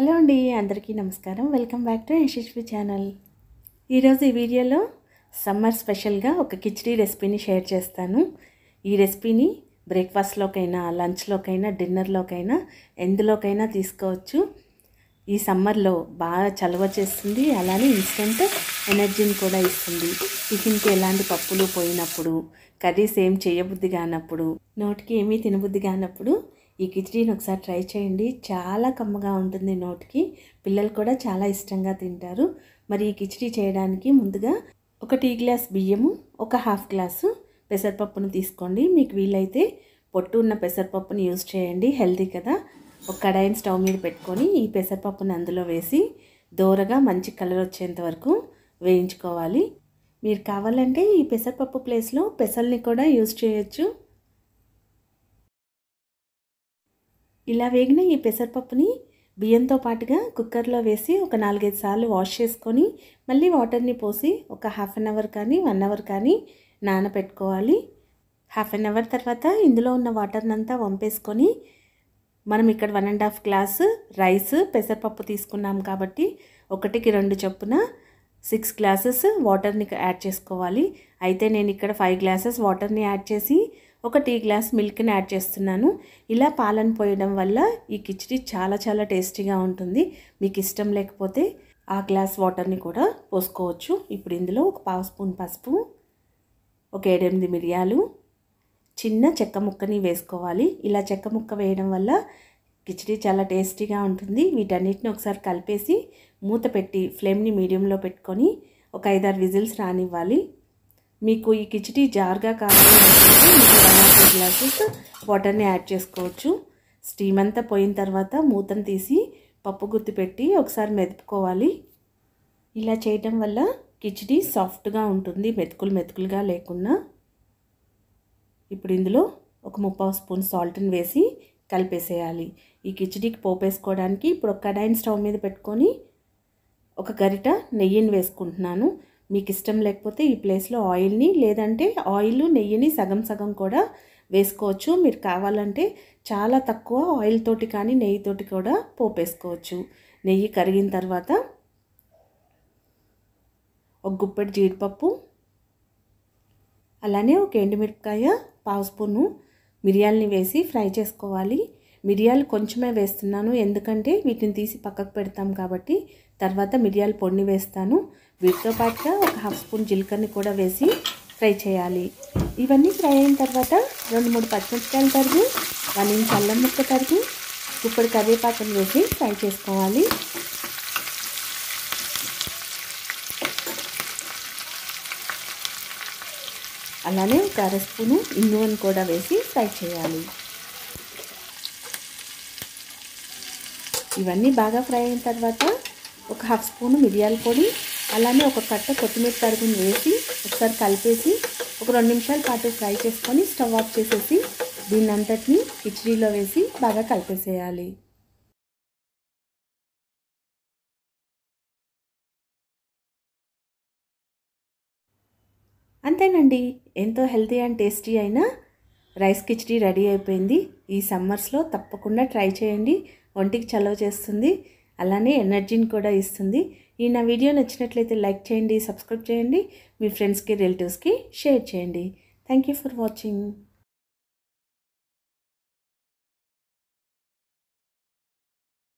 hello అండి అందరికీ నమస్కారం welcome back to Yashaswi channel ఈరోజు ఈ వీడియోలో సమ్మర్ స్పెషల్గా ఒక కిచ్డీ రెసిపీని షేర్ చేస్తాను ఈ రెసిపీని బ్రేక్ఫాస్ట్లోకైనా లంచ్లోకైనా డిన్నర్లోకైనా ఎందులోకైనా తీసుకోవచ్చు ఈ సమ్మర్లో బాగా చలవ చేస్తుంది అలానే ఇన్స్టెంట్ ఎనర్జీని కూడా ఇస్తుంది టిఫిన్కి ఎలాంటి పప్పులు పోయినప్పుడు కర్రీస్ ఏం చేయబుద్ధి కానప్పుడు నోటికి ఏమీ తినబుద్ధి కానప్పుడు ఈ కిచిడీని ఒకసారి ట్రై చేయండి చాలా కమ్మగా ఉంటుంది నోటికి పిల్లలు కూడా చాలా ఇష్టంగా తింటారు మరి ఈ కిచిడీ చేయడానికి ముందుగా ఒక టీ గ్లాస్ బియ్యము ఒక హాఫ్ గ్లాసు పెసరపప్పును తీసుకోండి మీకు వీలైతే పొట్టు ఉన్న పెసరపప్పును యూజ్ చేయండి హెల్దీ కదా ఒక కడాయిని స్టవ్ మీద పెట్టుకొని ఈ పెసరపప్పుని అందులో వేసి దోరగా మంచి కలర్ వచ్చేంత వరకు వేయించుకోవాలి మీరు కావాలంటే ఈ పెసరపప్పు ప్లేస్లో పెసల్ని కూడా యూజ్ చేయొచ్చు ఇలా వేగిన ఈ పెసరపప్పుని బియ్యంతో పాటుగా కుక్కర్లో వేసి ఒక నాలుగైదు సార్లు వాష్ చేసుకొని మళ్ళీ వాటర్ని పోసి ఒక హాఫ్ అన్ అవర్ కానీ వన్ అవర్ కానీ నానబెట్టుకోవాలి హాఫ్ అన్ అవర్ తర్వాత ఇందులో ఉన్న వాటర్ని అంతా వంపేసుకొని మనం ఇక్కడ one and half glass rice పెసరపప్పు తీసుకున్నాం కాబట్టి ఒకటికి రెండు చొప్పున సిక్స్ గ్లాసెస్ వాటర్ని యాడ్ చేసుకోవాలి అయితే నేను ఇక్కడ ఫైవ్ గ్లాసెస్ వాటర్ని యాడ్ చేసి ఒక టీ గ్లాస్ మిల్క్ని యాడ్ చేస్తున్నాను ఇలా పాలను పోయడం వల్ల ఈ కిచిడి చాలా చాలా టేస్టీగా ఉంటుంది మీకు ఇష్టం లేకపోతే ఆ గ్లాస్ వాటర్ని కూడా పోసుకోవచ్చు ఇప్పుడు ఇందులో ఒక పావు స్పూన్ పసుపు ఒక ఏడెనిమిది మిరియాలు చిన్న చెక్క ముక్కని వేసుకోవాలి ఇలా చెక్క ముక్క వేయడం వల్ల కిచిడి చాలా టేస్టీగా ఉంటుంది వీటన్నిటిని ఒకసారి కలిపేసి మూత పెట్టి ఫ్లేమ్ని మీడియంలో పెట్టుకొని ఒక ఐదారు విజిల్స్ రానివ్వాలి మీకు ఈ కిచిడి జార్గా కావాలంటే మీకు వన్ టూ గ్లాసెస్ వాటర్ని యాడ్ చేసుకోవచ్చు స్టీమ్ అంతా పోయిన తర్వాత మూతను తీసి పప్పు గుర్తు పెట్టి ఒకసారి మెతుకోవాలి ఇలా చేయటం వల్ల కిచిడి సాఫ్ట్గా ఉంటుంది మెతుకులు మెతుకులుగా లేకుండా ఇప్పుడు ఇందులో ఒక ముప్పావు స్పూన్ సాల్ట్ని వేసి కలిపేసేయాలి ఈ కిచిడికి పోపేసుకోవడానికి ఇప్పుడు ఒక కడాయిన్ స్టవ్ మీద పెట్టుకొని ఒక గరిట నెయ్యిని వేసుకుంటున్నాను మీకు ఇష్టం లేకపోతే ఈ ప్లేస్లో ఆయిల్ని లేదంటే ఆయిల్ నెయ్యిని సగం సగం కూడా వేసుకోవచ్చు మీరు కావాలంటే చాలా తక్కువ ఆయిల్ తోటి కానీ నెయ్యితోటి కూడా పోపేసుకోవచ్చు నెయ్యి కరిగిన తర్వాత ఒక గుప్పెడు జీడిపప్పు అలానే ఒక ఎండుమిరపకాయ పావు స్పూను మిరియాలని వేసి ఫ్రై చేసుకోవాలి మిరియాలు కొంచెమే వేస్తున్నాను ఎందుకంటే వీటిని తీసి పక్కకు పెడతాం కాబట్టి తర్వాత మిరియాలు పొడిని వేస్తాను వీటితో పాటుగా ఒక హాఫ్ స్పూన్ జీలకర్రని కూడా వేసి ఫ్రై చేయాలి ఇవన్నీ ఫ్రై అయిన తర్వాత రెండు మూడు పచ్చిమిరపకాయలు తరుగు వన్ ఇంచ్ అల్లం ముక్క తరుగు ఇప్పుడు కరివేపాకం వేసి ఫ్రై చేసుకోవాలి అలానే ఒక అర స్పూను ఇంగువను కూడా వేసి ఫ్రై చేయాలి ఇవన్నీ బాగా ఫ్రై అయిన తర్వాత ఒక హాఫ్ స్పూను మిరియాల పొడి అలానే ఒక కట్ట కొత్తిమీర తరుగుని వేసి ఒకసారి కలిపేసి ఒక రెండు నిమిషాల పాటు ఫ్రై చేసుకొని స్టవ్ ఆఫ్ చేసేసి దీన్ని అంతటిని కిచడీలో వేసి బాగా కలిపేసేయాలి అంతేనండి ఎంతో హెల్తీ అండ్ టేస్టీ అయినా రైస్ కిచడీ రెడీ అయిపోయింది ఈ సమ్మర్స్లో తప్పకుండా ట్రై చేయండి ఒంటికి చలవ చేస్తుంది అలానే ఎనర్జీని కూడా ఇస్తుంది ఈ నా వీడియో నచ్చినట్లయితే లైక్ చేయండి సబ్స్క్రైబ్ చేయండి మీ ఫ్రెండ్స్కి రిలేటివ్స్కి షేర్ చేయండి థ్యాంక్ యూ ఫర్ వాచింగ్